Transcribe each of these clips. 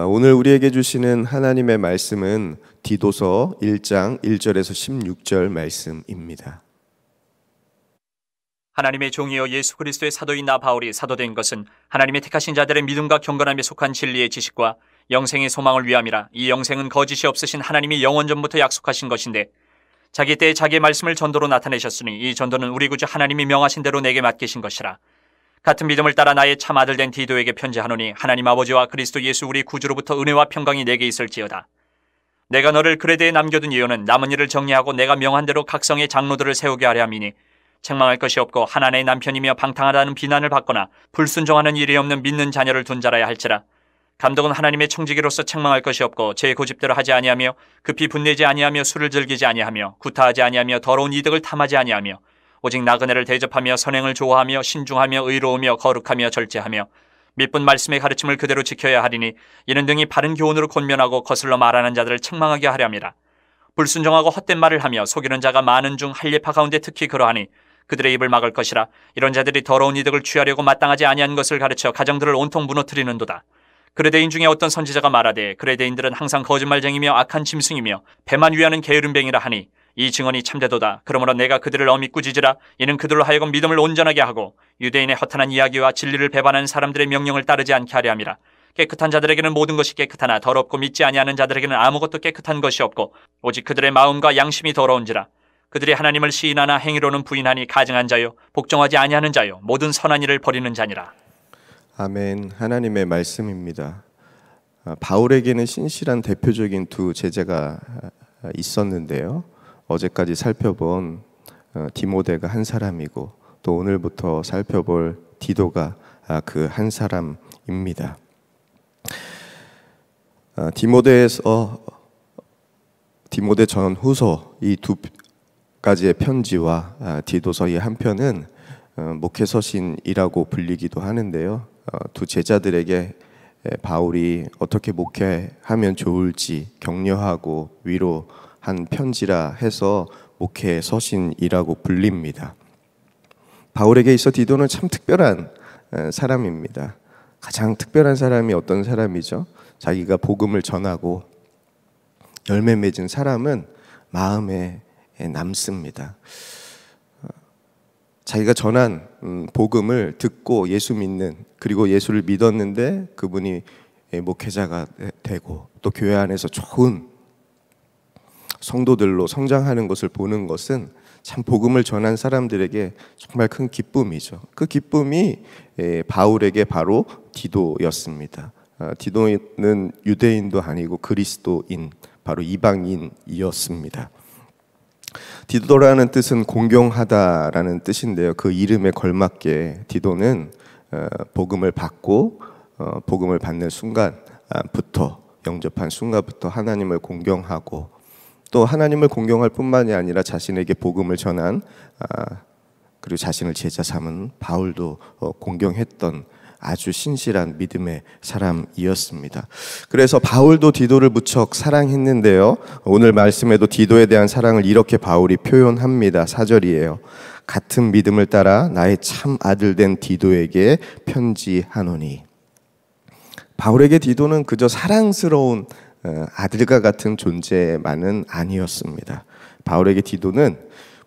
아, 오늘 우리에게 주시는 하나님의 말씀은 디도서 1장 1절에서 16절 말씀입니다. 하나님의 종이여 예수 그리스도의 사도인 나 바울이 사도된 것은 하나님의 택하신 자들의 믿음과 경건함에 속한 진리의 지식과 영생의 소망을 위함이라 이 영생은 거짓이 없으신 하나님이 영원 전부터 약속하신 것인데 자기 때에 자기 의 말씀을 전도로 나타내셨으니 이 전도는 우리 구주 하나님이 명하신 대로 내게 맡기신 것이라 같은 믿음을 따라 나의 참 아들 된 디도에게 편지하노니 하나님 아버지와 그리스도 예수 우리 구주로부터 은혜와 평강이 내게 있을지어다. 내가 너를 그레드에 남겨둔 이유는 남은 일을 정리하고 내가 명한 대로 각성의 장로들을 세우게 하려 함이니 책망할 것이 없고 하나님의 남편이며 방탕하다는 비난을 받거나 불순종하는 일이 없는 믿는 자녀를 둔 자라야 할지라. 감독은 하나님의 청지기로서 책망할 것이 없고 제 고집대로 하지 아니하며 급히 분내지 아니하며 술을 즐기지 아니하며 구타하지 아니하며 더러운 이득을 탐하지 아니하며 오직 나그네를 대접하며 선행을 좋아하며 신중하며 의로우며 거룩하며 절제하며 밑분 말씀의 가르침을 그대로 지켜야 하리니 이는 등이 바른 교훈으로 권면하고 거슬러 말하는 자들을 책망하게 하려 함이라. 불순종하고 헛된 말을 하며 속이는 자가 많은 중 할례파 가운데 특히 그러하니 그들의 입을 막을 것이라 이런 자들이 더러운 이득을 취하려고 마땅하지 아니한 것을 가르쳐 가정들을 온통 무너뜨리는도다. 그레대인 중에 어떤 선지자가 말하되 그레대인들은 항상 거짓말쟁이며 악한 짐승이며 배만 위하는 게으름뱅이라 하니 이 증언이 참되도다. 그러므로 내가 그들을 엄히 꾸짖으라. 이는 그들로 하여금 믿음을 온전하게 하고 유대인의 허탄한 이야기와 진리를 배반한 사람들의 명령을 따르지 않게 하려 함이라. 깨끗한 자들에게는 모든 것이 깨끗하나 더럽고 믿지 아니하는 자들에게는 아무것도 깨끗한 것이 없고 오직 그들의 마음과 양심이 더러운지라. 그들이 하나님을 시인하나 행위로는 부인하니 가증한 자요 복종하지 아니하는 자요 모든 선한 일을 버리는 자니라. 아멘. 하나님의 말씀입니다. 아, 바울에게는 신실한 대표적인 두 제자가 아, 있었는데요. 어제까지 살펴본 어, 디모데가 한 사람이고 또 오늘부터 살펴볼 디도가 아, 그한 사람입니다. 어, 디모데에서 디모데 전후서 이 두 가지의 편지와 아, 디도서의 한 편은 어, 목회서신이라고 불리기도 하는데요. 두 제자들에게 바울이 어떻게 목회하면 좋을지 격려하고 위로 한 편지라 해서 목회 서신이라고 불립니다. 바울에게 있어 디도는 참 특별한 사람입니다. 가장 특별한 사람이 어떤 사람이죠? 자기가 복음을 전하고 열매 맺은 사람은 마음에 남습니다. 자기가 전한 음, 복음을 듣고 예수 믿는 그리고 예수를 믿었는데 그분이 목회자가 되고 또 교회 안에서 좋은 성도들로 성장하는 것을 보는 것은 참 복음을 전한 사람들에게 정말 큰 기쁨이죠. 그 기쁨이 예, 바울에게 바로 디도였습니다. 아, 디도는 유대인도 아니고 그리스도인, 바로 이방인이었습니다. 디도라는 뜻은 공경하다라는 뜻인데요. 그 이름에 걸맞게 디도는 어, 복음을 받고 어, 복음을 받는 순간부터 영접한 순간부터 하나님을 공경하고 또 하나님을 공경할 뿐만이 아니라 자신에게 복음을 전한 아, 그리고 자신을 제자 삼은 바울도 어, 공경했던 아주 신실한 믿음의 사람이었습니다. 그래서 바울도 디도를 무척 사랑했는데요. 오늘 말씀에도 디도에 대한 사랑을 이렇게 바울이 표현합니다. 사절이에요. 같은 믿음을 따라 나의 참 아들 된 디도에게 편지하노니. 바울에게 디도는 그저 사랑스러운 어, 아들과 같은 존재만은 아니었습니다. 바울에게 디도는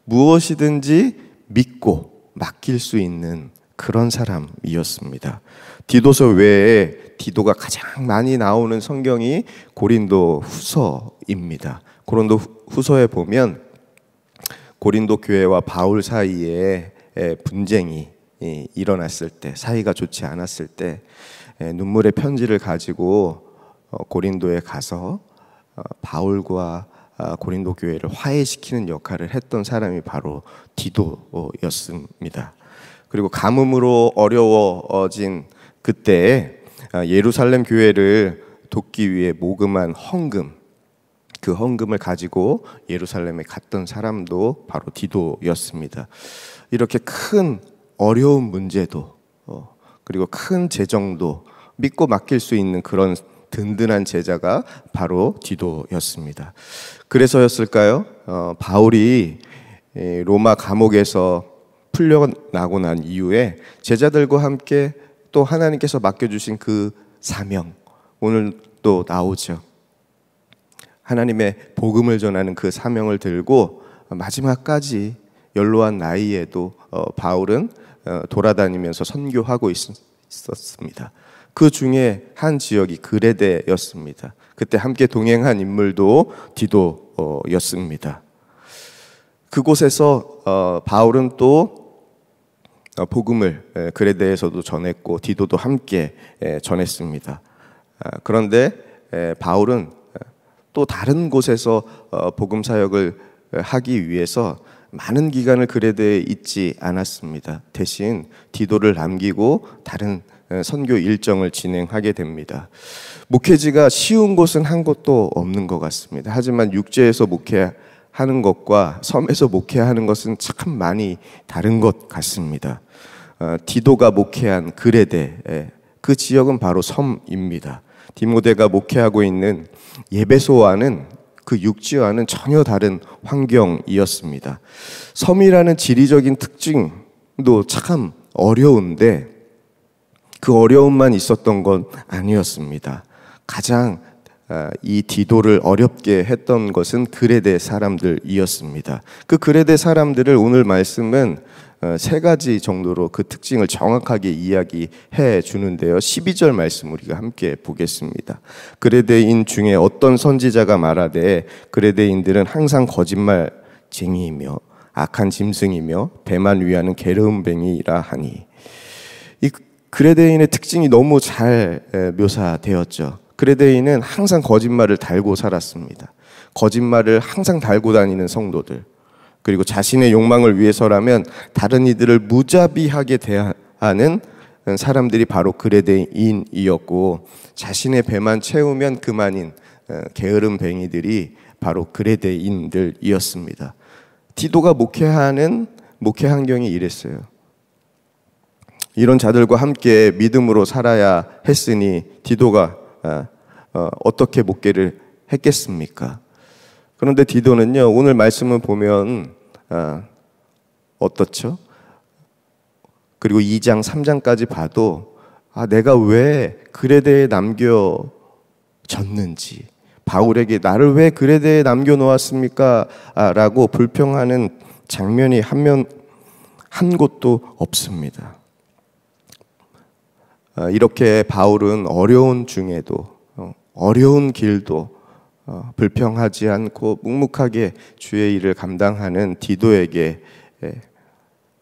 무엇이든지 믿고 맡길 수 있는 그런 사람이었습니다. 디도서 외에 디도가 가장 많이 나오는 성경이 고린도 후서입니다. 고린도 후서에 보면 고린도 교회와 바울 사이에 분쟁이 일어났을 때, 사이가 좋지 않았을 때, 눈물의 편지를 가지고 어, 고린도에 가서 어, 바울과 어, 고린도 교회를 화해시키는 역할을 했던 사람이 바로 디도였습니다. 그리고 가뭄으로 어려워진 그때에 예루살렘 교회를 돕기 위해 모금한 헌금 그 헌금을 가지고 예루살렘에 갔던 사람도 바로 디도였습니다. 이렇게 큰 어려운 문제도 그리고 큰 재정도 믿고 맡길 수 있는 그런 든든한 제자가 바로 디도였습니다. 그래서였을까요? 어, 바울이 로마 감옥에서 풀려나고 난 이후에 제자들과 함께 또 하나님께서 맡겨주신 그 사명 오늘 또 나오죠. 하나님의 복음을 전하는 그 사명을 들고 마지막까지 연로한 나이에도 어, 바울은 어, 돌아다니면서 선교하고 있었습니다. 그 중에 한 지역이 그레데였습니다. 그때 함께 동행한 인물도 디도였습니다. 그곳에서 어, 바울은 또 어, 복음을 그레데에서도 전했고 디도도 함께 전했습니다. 아, 그런데 바울은 또 다른 곳에서 어, 복음 사역을 하기 위해서 많은 기간을 그레데에 있지 않았습니다. 대신 디도를 남기고 다른 예, 선교 일정을 진행하게 됩니다. 목회지가 쉬운 곳은 한 곳도 없는 것 같습니다. 하지만 육지에서 목회하는 것과 섬에서 목회하는 것은 참 많이 다른 것 같습니다. 어, 디도가 목회한 그레데 예, 그 지역은 바로 섬입니다. 디모데가 목회하고 있는 예배소와는 그 육지와는 전혀 다른 환경이었습니다. 섬이라는 지리적인 특징도 참 어려운데 그 어려움만 있었던 건 아니었습니다. 가장 아, 이 디도를 어렵게 했던 것은 그레데 사람들이었습니다. 그 그레데 사람들을 오늘 말씀은 어, 세 가지 정도로 그 특징을 정확하게 이야기해 주는데요. 12절 말씀 우리가 함께 보겠습니다. 그레데인 중에 어떤 선지자가 말하되 그레데인들은 항상 거짓말쟁이이며 악한 짐승이며 배만 위하는 게으름뱅이라 하니 그레데인의 특징이 너무 잘 묘사되었죠. 그레데인은 항상 거짓말을 달고 살았습니다. 거짓말을 항상 달고 다니는 성도들. 그리고 자신의 욕망을 위해서라면 다른 이들을 무자비하게 대하는 사람들이 바로 그레데인이었고 자신의 배만 채우면 그만인 게으름 뱅이들이 바로 그레데인들이었습니다. 디도가 목회하는 목회 환경이 이랬어요. 이런 자들과 함께 믿음으로 살아야 했으니 디도가 아, 어, 어떻게 목회를 했겠습니까? 그런데 디도는요 오늘 말씀을 보면 아, 어떻죠? 그리고 2장 3장까지 봐도 아 내가 왜 그레데에 남겨졌는지 바울에게 나를 왜 그레데에 남겨놓았습니까? 아, 라고 불평하는 장면이 한 면 한 곳도 없습니다. 어, 이렇게 바울은 어려운 중에도 어, 어려운 길도 어, 불평하지 않고 묵묵하게 주의 일을 감당하는 디도에게 예,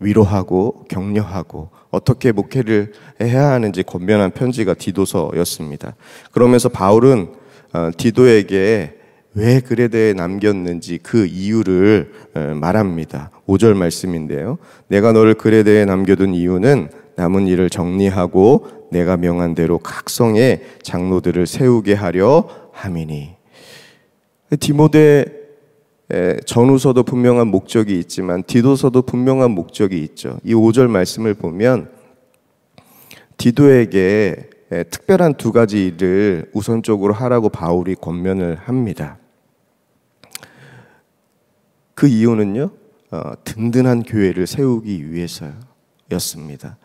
위로하고 격려하고 어떻게 목회를 해야 하는지 권면한 편지가 디도서였습니다. 그러면서 바울은 디도에게 왜 그레데에 남겼는지 그 이유를 말합니다. 5절 말씀인데요. 내가 너를 그레데에 남겨둔 이유는 남은 일을 정리하고 내가 명한 대로 각성의 장로들을 세우게 하려 함이니 디모데 전후서도 분명한 목적이 있지만 디도서도 분명한 목적이 있죠. 이 5절 말씀을 보면 디도에게 특별한 두 가지 일을 우선적으로 하라고 바울이 권면을 합니다. 그 이유는요, 어, 든든한 교회를 세우기 위해서였습니다.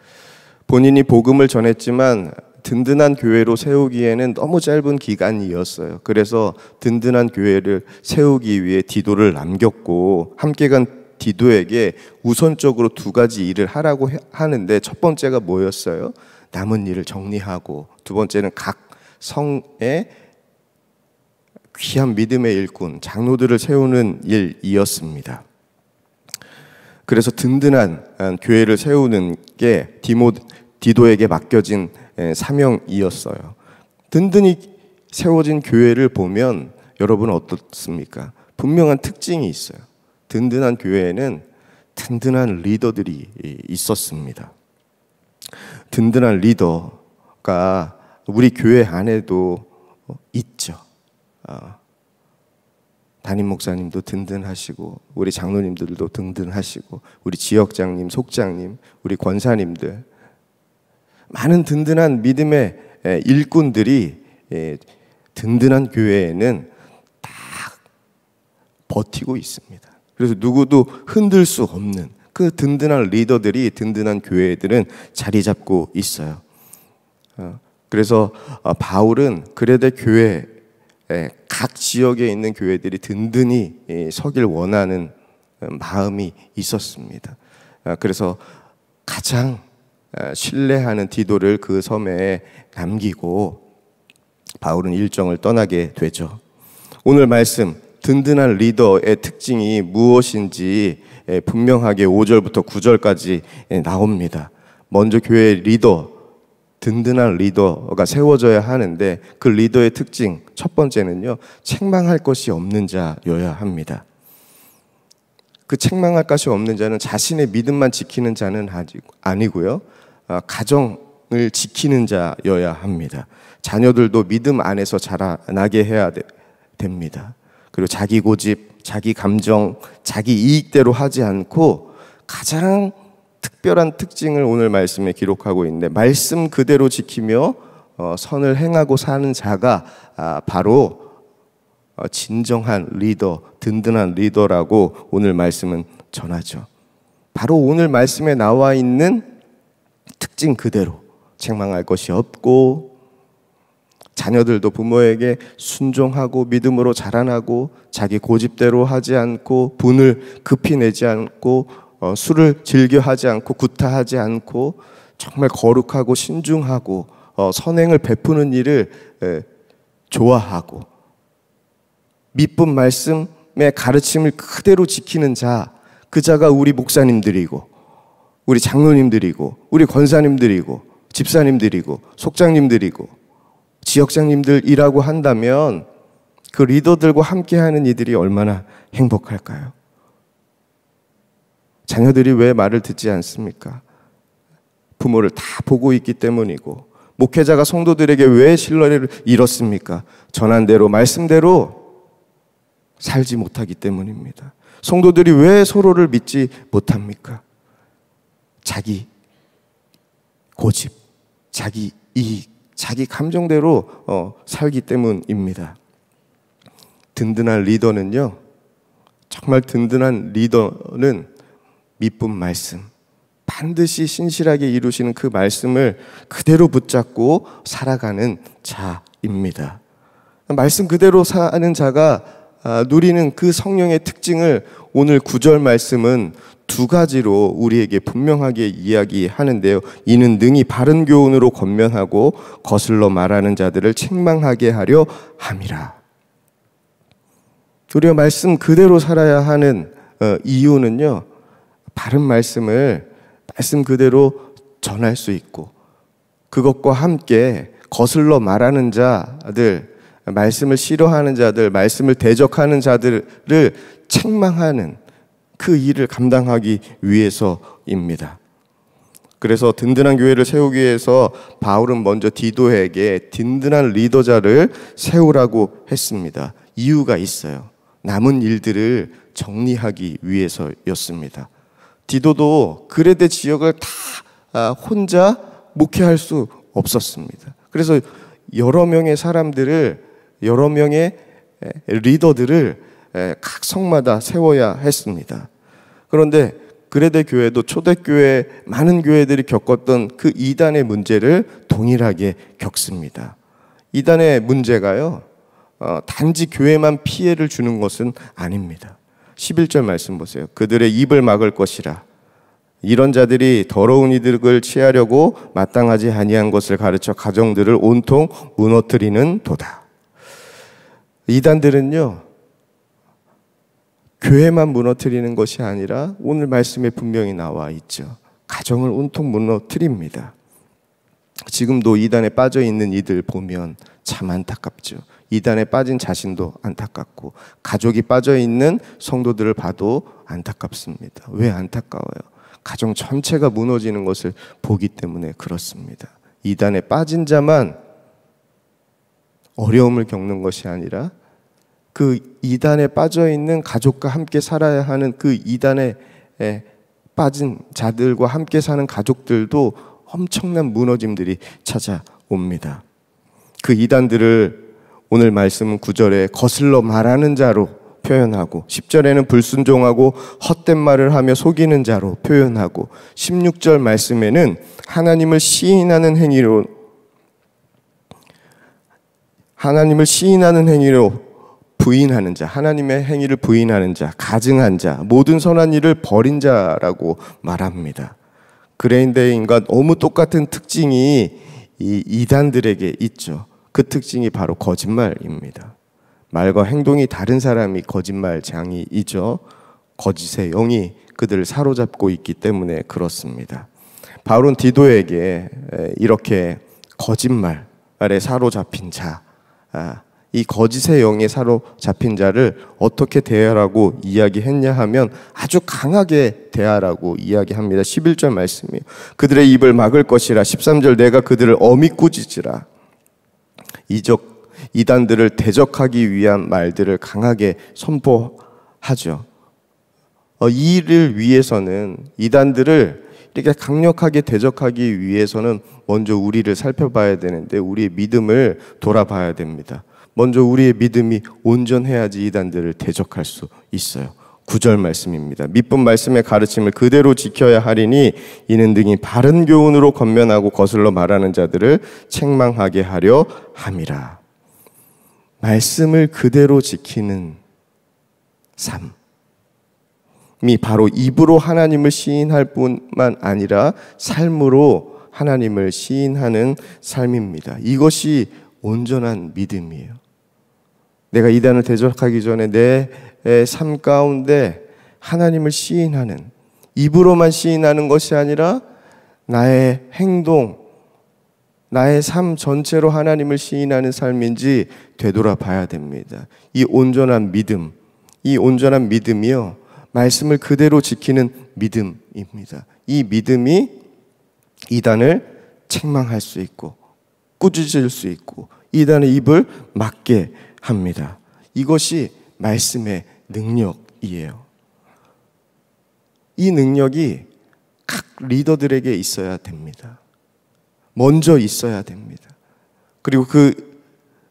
본인이 복음을 전했지만 든든한 교회로 세우기에는 너무 짧은 기간이었어요. 그래서 든든한 교회를 세우기 위해 디도를 남겼고 함께 간 디도에게 우선적으로 두 가지 일을 하라고 하는데 첫 번째가 뭐였어요? 남은 일을 정리하고 두 번째는 각 성의 귀한 믿음의 일꾼, 장로들을 세우는 일이었습니다. 그래서 든든한 교회를 세우는 게 디모 디도에게 맡겨진 예, 사명이었어요. 든든히 세워진 교회를 보면 여러분 어떻습니까? 분명한 특징이 있어요. 든든한 교회에는 든든한 리더들이 예, 있었습니다. 든든한 리더가 우리 교회 안에도 어, 있죠. 아, 담임 목사님도 든든하시고 우리 장로님들도 든든하시고 우리 지역장님, 속장님, 우리 권사님들 많은 든든한 믿음의 일꾼들이 든든한 교회에는 딱 버티고 있습니다. 그래서 누구도 흔들 수 없는 그 든든한 리더들이 든든한 교회들은 자리 잡고 있어요. 어, 그래서 어, 바울은 그레데 교회 각 지역에 있는 교회들이 든든히 서길 원하는 음, 마음이 있었습니다. 어, 그래서 가장 신뢰하는 디도를 그 섬에 남기고 바울은 일정을 떠나게 되죠. 오늘 말씀 든든한 리더의 특징이 무엇인지 분명하게 5절부터 9절까지 나옵니다. 먼저 교회 리더 든든한 리더가 세워져야 하는데 그 리더의 특징 첫 번째는요 책망할 것이 없는 자여야 합니다. 그 책망할 것이 없는 자는 자신의 믿음만 지키는 자는 아니고요 어, 가정을 지키는 자여야 합니다. 자녀들도 믿음 안에서 자라나게 해야 되, 됩니다. 그리고 자기 고집, 자기 감정, 자기 이익대로 하지 않고 가장 특별한 특징을 오늘 말씀에 기록하고 있는데 말씀 그대로 지키며 어, 선을 행하고 사는 자가 아, 바로 어, 진정한 리더, 든든한 리더라고 오늘 말씀은 전하죠. 바로 오늘 말씀에 나와 있는 특징 그대로 책망할 것이 없고 자녀들도 부모에게 순종하고 믿음으로 자라나고 자기 고집대로 하지 않고 분을 급히 내지 않고 어, 술을 즐겨 하지 않고 구타하지 않고 정말 거룩하고 신중하고 어, 선행을 베푸는 일을 에, 좋아하고 미쁜 말씀의 가르침을 그대로 지키는 자, 그 자가 우리 목사님들이고 우리 장로님들이고 우리 권사님들이고 집사님들이고 속장님들이고 지역장님들이라고 한다면 그 리더들과 함께하는 이들이 얼마나 행복할까요? 자녀들이 왜 말을 듣지 않습니까? 부모를 다 보고 있기 때문이고 목회자가 성도들에게 왜 신뢰를 잃었습니까? 전한대로 말씀대로 살지 못하기 때문입니다. 성도들이 왜 서로를 믿지 못합니까? 자기 고집, 자기 이익, 자기 감정대로 어, 살기 때문입니다. 든든한 리더는요, 정말 든든한 리더는 밑분 말씀, 반드시 신실하게 이루시는 그 말씀을 그대로 붙잡고 살아가는 자입니다. 말씀 그대로 사는 자가 아, 누리는 그 성령의 특징을 오늘 구절 말씀은 두 가지로 우리에게 분명하게 이야기하는데요. 이는 능히 바른 교훈으로 권면하고 거슬러 말하는 자들을 책망하게 하려 함이라. 우리가 말씀 그대로 살아야 하는 어, 이유는요. 바른 말씀을 말씀 그대로 전할 수 있고 그것과 함께 거슬러 말하는 자들 말씀을 싫어하는 자들, 말씀을 대적하는 자들을 책망하는 그 일을 감당하기 위해서입니다. 그래서 든든한 교회를 세우기 위해서 바울은 먼저 디도에게 든든한 리더자를 세우라고 했습니다. 이유가 있어요. 남은 일들을 정리하기 위해서였습니다. 디도도 그레데 지역을 다 아, 혼자 목회할 수 없었습니다. 그래서 여러 명의 사람들을 여러 명의 리더들을 각 성마다 세워야 했습니다. 그런데 그레데 교회도 초대교회 많은 교회들이 겪었던 그 이단의 문제를 동일하게 겪습니다. 이단의 문제가요. 어, 단지 교회만 피해를 주는 것은 아닙니다. 11절 말씀 보세요. 그들의 입을 막을 것이라. 이런 자들이 더러운 이득을 취하려고 마땅하지 아니한 것을 가르쳐 가정들을 온통 무너뜨리는 도다. 이단들은요, 교회만 무너뜨리는 것이 아니라 오늘 말씀에 분명히 나와 있죠. 가정을 온통 무너뜨립니다. 지금도 이단에 빠져 있는 이들 보면 참 안타깝죠. 이단에 빠진 자신도 안타깝고 가족이 빠져 있는 성도들을 봐도 안타깝습니다. 왜 안타까워요? 가정 전체가 무너지는 것을 보기 때문에 그렇습니다. 이단에 빠진 자만 어려움을 겪는 것이 아니라 그 이단에 빠져 있는 가족과 함께 살아야 하는 그 이단에 빠진 자들과 함께 사는 가족들도 엄청난 무너짐들이 찾아옵니다. 그 이단들을 오늘 말씀은 9절에 거슬러 말하는 자로 표현하고 10절에는 불순종하고 헛된 말을 하며 속이는 자로 표현하고 16절 말씀에는 하나님을 시인하는 행위로 하나님을 시인하는 행위로 부인하는 자, 하나님의 행위를 부인하는 자, 가증한 자, 모든 선한 일을 버린 자라고 말합니다. 그레인데인과 너무 똑같은 특징이 이 이단들에게 있죠. 그 특징이 바로 거짓말입니다. 말과 행동이 다른 사람이 거짓말장이이죠. 거짓의 영이 그들을 사로잡고 있기 때문에 그렇습니다. 바울은 디도에게 이렇게 거짓말에 사로잡힌 자, 아, 이 거짓의 영에 사로잡힌 자를 어떻게 대하라고 이야기했냐 하면 아주 강하게 대하라고 이야기합니다. 11절 말씀이에요. 그들의 입을 막을 것이라 13절 내가 그들을 어미 꾸짖으라. 이적 이단들을 대적하기 위한 말들을 강하게 선포하죠. 어, 이 일을 위해서는 이단들을 되게 강력하게 대적하기 위해서는 먼저 우리를 살펴봐야 되는데 우리의 믿음을 돌아봐야 됩니다. 먼저 우리의 믿음이 온전해야지 이단들을 대적할 수 있어요. 구절 말씀입니다. 밑쁜 말씀의 가르침을 그대로 지켜야 하리니 이는 등이 바른 교훈으로 건면하고 거슬러 말하는 자들을 책망하게 하려 함이라. 말씀을 그대로 지키는 삶. 하나님이 바로 입으로 하나님을 시인할 뿐만 아니라 삶으로 하나님을 시인하는 삶입니다. 이것이 온전한 믿음이에요. 내가 이단을 대적하기 전에 내 삶 가운데 하나님을 시인하는 입으로만 시인하는 것이 아니라 나의 행동, 나의 삶 전체로 하나님을 시인하는 삶인지 되돌아봐야 됩니다. 이 온전한 믿음, 이 온전한 믿음이요. 말씀을 그대로 지키는 믿음입니다. 이 믿음이 이단을 책망할 수 있고 꾸짖을 수 있고 이단의 입을 막게 합니다. 이것이 말씀의 능력이에요. 이 능력이 각 리더들에게 있어야 됩니다. 먼저 있어야 됩니다. 그리고 그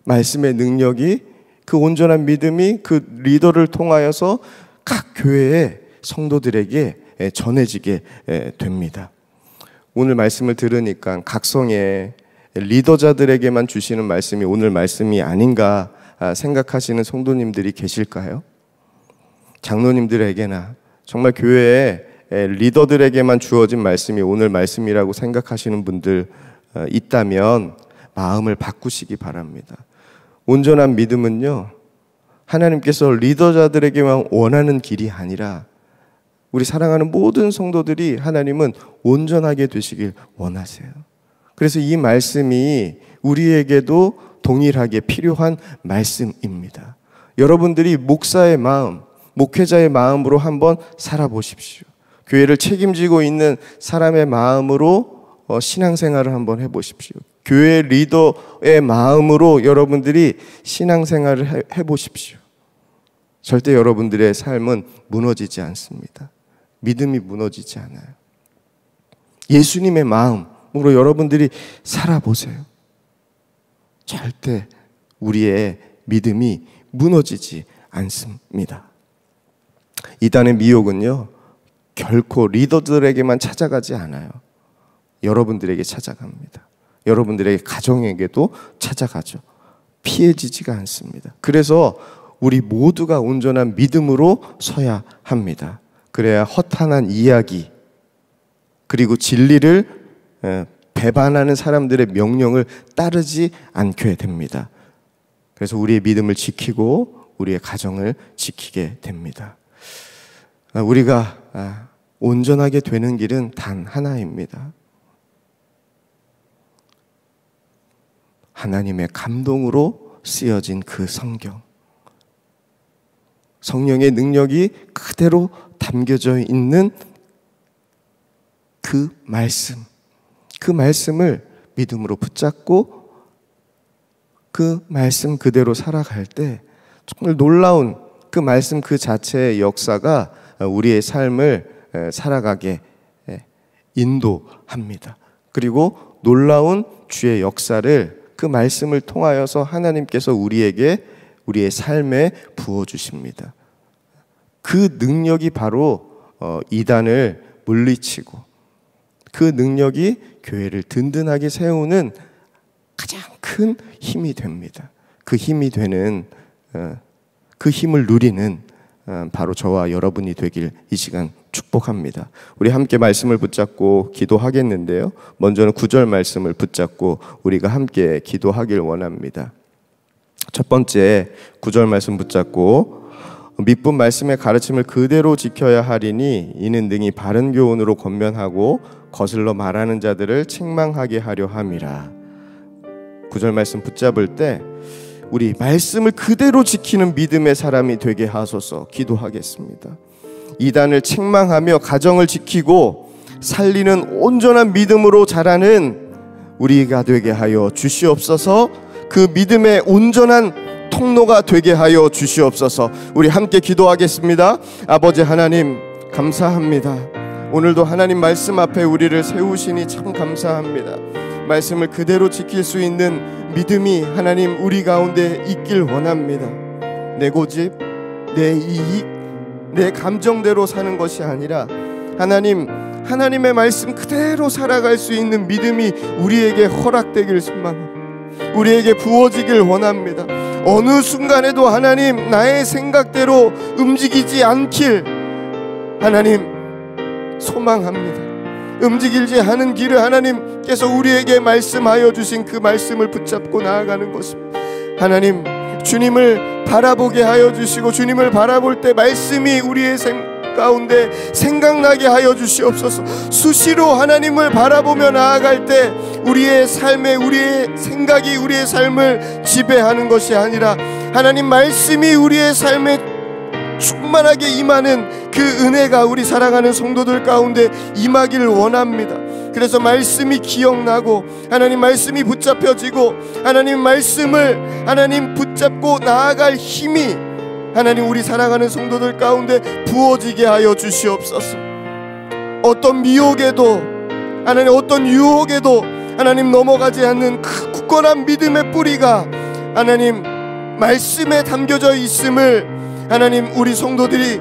말씀의 능력이 그 온전한 믿음이 그 리더를 통하여서 각 교회의 성도들에게 전해지게 됩니다. 오늘 말씀을 들으니까 각성의 리더자들에게만 주시는 말씀이 오늘 말씀이 아닌가 아, 생각하시는 성도님들이 계실까요? 장로님들에게나 정말 교회의 리더들에게만 주어진 말씀이 오늘 말씀이라고 생각하시는 분들 어, 있다면 마음을 바꾸시기 바랍니다. 온전한 믿음은요, 하나님께서 리더자들에게만 원하는 길이 아니라 우리 사랑하는 모든 성도들이 하나님은 온전하게 되시길 원하세요. 그래서 이 말씀이 우리에게도 동일하게 필요한 말씀입니다. 여러분들이 목사의 마음, 목회자의 마음으로 한번 살아보십시오. 교회를 책임지고 있는 사람의 마음으로 어, 신앙생활을 한번 해보십시오. 교회 리더의 마음으로 여러분들이 신앙생활을 해보십시오. 절대 여러분들의 삶은 무너지지 않습니다. 믿음이 무너지지 않아요. 예수님의 마음으로 여러분들이 살아보세요. 절대 우리의 믿음이 무너지지 않습니다. 이단의 미혹은요, 결코 리더들에게만 찾아가지 않아요. 여러분들에게 찾아갑니다. 여러분들에 가정에게도 찾아가죠. 피해지지가 않습니다. 그래서 우리 모두가 온전한 믿음으로 서야 합니다. 그래야 허탄한 이야기 그리고 진리를 배반하는 사람들의 명령을 따르지 않게 됩니다. 그래서 우리의 믿음을 지키고 우리의 가정을 지키게 됩니다. 아, 우리가 아, 온전하게 되는 길은 단 하나입니다. 하나님의 감동으로 쓰여진 그 성경. 성령의 능력이 그대로 담겨져 있는 그 말씀, 그 말씀을 믿음으로 붙잡고 그 말씀 그대로 살아갈 때 정말 놀라운 그 말씀 그 자체의 역사가 우리의 삶을 살아가게 인도합니다. 그리고 놀라운 주의 역사를 그 말씀을 통하여서 하나님께서 우리에게 우리의 삶에 부어주십니다. 그 능력이 바로 어, 이단을 물리치고 그 능력이 교회를 든든하게 세우는 가장 큰 힘이 됩니다. 그 힘이 되는 어, 그 힘을 누리는 어, 바로 저와 여러분이 되길 이 시간 축복합니다. 우리 함께 말씀을 붙잡고 기도하겠는데요. 먼저는 구절 말씀을 붙잡고 우리가 함께 기도하길 원합니다. 첫 번째 구절 말씀 붙잡고 밑분 말씀의 가르침을 그대로 지켜야 하리니 이는 능히 바른 교훈으로 권면하고 거슬러 말하는 자들을 책망하게 하려 함이라. 구절 말씀 붙잡을 때 우리 말씀을 그대로 지키는 믿음의 사람이 되게 하소서 기도하겠습니다. 이단을 책망하며 가정을 지키고 살리는 온전한 믿음으로 자라는 우리가 되게 하여 주시옵소서. 그 믿음의 온전한 통로가 되게 하여 주시옵소서. 우리 함께 기도하겠습니다. 아버지 하나님, 감사합니다. 오늘도 하나님 말씀 앞에 우리를 세우시니 참 감사합니다. 말씀을 그대로 지킬 수 있는 믿음이 하나님 우리 가운데 있길 원합니다. 내 고집, 내 이익, 내 감정대로 사는 것이 아니라 하나님 하나님의 말씀 그대로 살아갈 수 있는 믿음이 우리에게 허락되길 소망합니다. 우리에게 부어지길 원합니다. 어느 순간에도 하나님 나의 생각대로 움직이지 않길 하나님 소망합니다. 움직일지 하는 길을 하나님께서 우리에게 말씀하여 주신 그 말씀을 붙잡고 나아가는 것입 하나님 주님을 바라보게 하여 주시고 주님을 바라볼 때 말씀이 우리의 생 가운데 생각나게 하여 주시옵소서. 수시로 하나님을 바라보며 나아갈 때 우리의 삶에 우리의 생각이 우리의 삶을 지배하는 것이 아니라 하나님 말씀이 우리의 삶에 충만하게 임하는 그 은혜가 우리 사랑하는 성도들 가운데 임하기를 원합니다. 그래서 말씀이 기억나고 하나님 말씀이 붙잡혀지고 하나님 말씀을 하나님 붙잡고 나아갈 힘이 하나님 우리 사랑하는 성도들 가운데 부어지게 하여 주시옵소서. 어떤 미혹에도 하나님 어떤 유혹에도 하나님 넘어가지 않는 그 굳건한 믿음의 뿌리가 하나님 말씀에 담겨져 있음을 하나님 우리 성도들이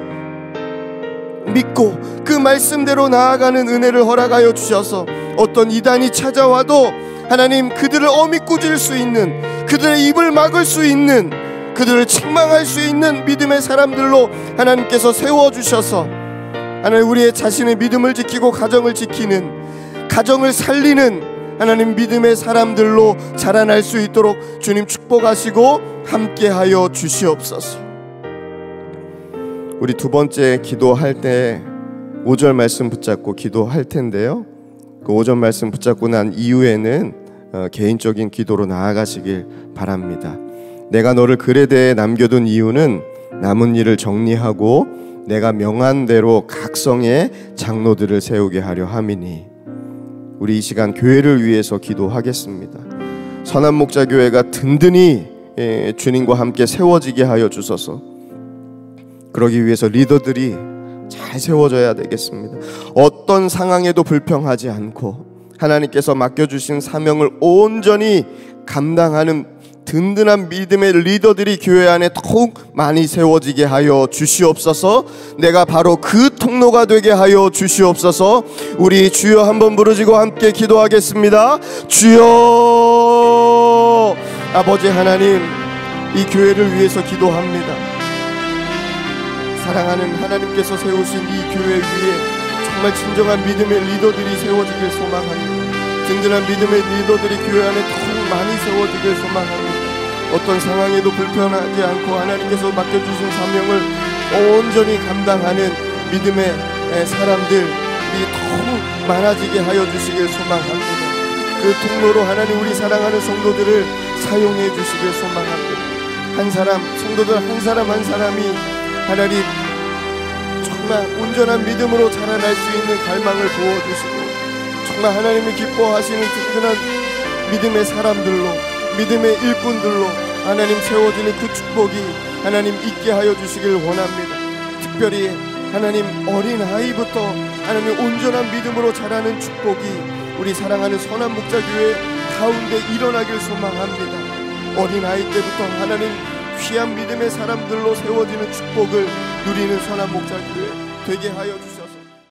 믿고 그 말씀대로 나아가는 은혜를 허락하여 주셔서 어떤 이단이 찾아와도 하나님 그들을 어미꾸질 수 있는 그들의 입을 막을 수 있는 그들을 책망할 수 있는 믿음의 사람들로 하나님께서 세워주셔서 하나님 우리의 자신의 믿음을 지키고 가정을 지키는 가정을 살리는 하나님 믿음의 사람들로 자라날 수 있도록 주님 축복하시고 함께하여 주시옵소서. 우리 두 번째 기도할 때 5절 말씀 붙잡고 기도할 텐데요. 그 5절 말씀 붙잡고 난 이후에는 어, 개인적인 기도로 나아가시길 바랍니다. 내가 너를 글에 대해 남겨둔 이유는 남은 일을 정리하고 내가 명한 대로 각성의 장로들을 세우게 하려 함이니 우리 이 시간 교회를 위해서 기도하겠습니다. 선한 목자 교회가 든든히 예, 주님과 함께 세워지게 하여 주소서. 그러기 위해서 리더들이 잘 세워져야 되겠습니다. 어떤 상황에도 불평하지 않고 하나님께서 맡겨주신 사명을 온전히 감당하는 든든한 믿음의 리더들이 교회 안에 더욱 많이 세워지게 하여 주시옵소서 내가 바로 그 통로가 되게 하여 주시옵소서 우리 주여 한번 부르짖고 함께 기도하겠습니다 주여 아버지 하나님 이 교회를 위해서 기도합니다 사랑하는 하나님께서 세우신 이 교회 위에 정말 진정한 믿음의 리더들이 세워지길 소망합니다 든든한 믿음의 리더들이 교회 안에 더욱 많이 세워지길 소망합니다 어떤 상황에도 불편하지 않고 하나님께서 맡겨주신 사명을 온전히 감당하는 믿음의 사람들이 더욱 많아지게 하여 주시길 소망합니다. 그 통로로 하나님 우리 사랑하는 성도들을 사용해 주시길 소망합니다. 한 사람, 성도들 한 사람 한 사람이 하나님 정말 온전한 믿음으로 자라날 수 있는 갈망을 부어주시고 정말 하나님이 기뻐하시는 든든한 믿음의 사람들로 믿음의 일꾼들로 하나님 세워주는 그 축복이 하나님 있게 하여 주시길 원합니다. 특별히 하나님 어린 아이부터 하나님 온전한 믿음으로 자라는 축복이 우리 사랑하는 선한 목자교회 가운데 일어나길 소망합니다. 어린 아이 때부터 하나님 귀한 믿음의 사람들로 세워지는 축복을 누리는 선한 목자교회 되게 하여 주시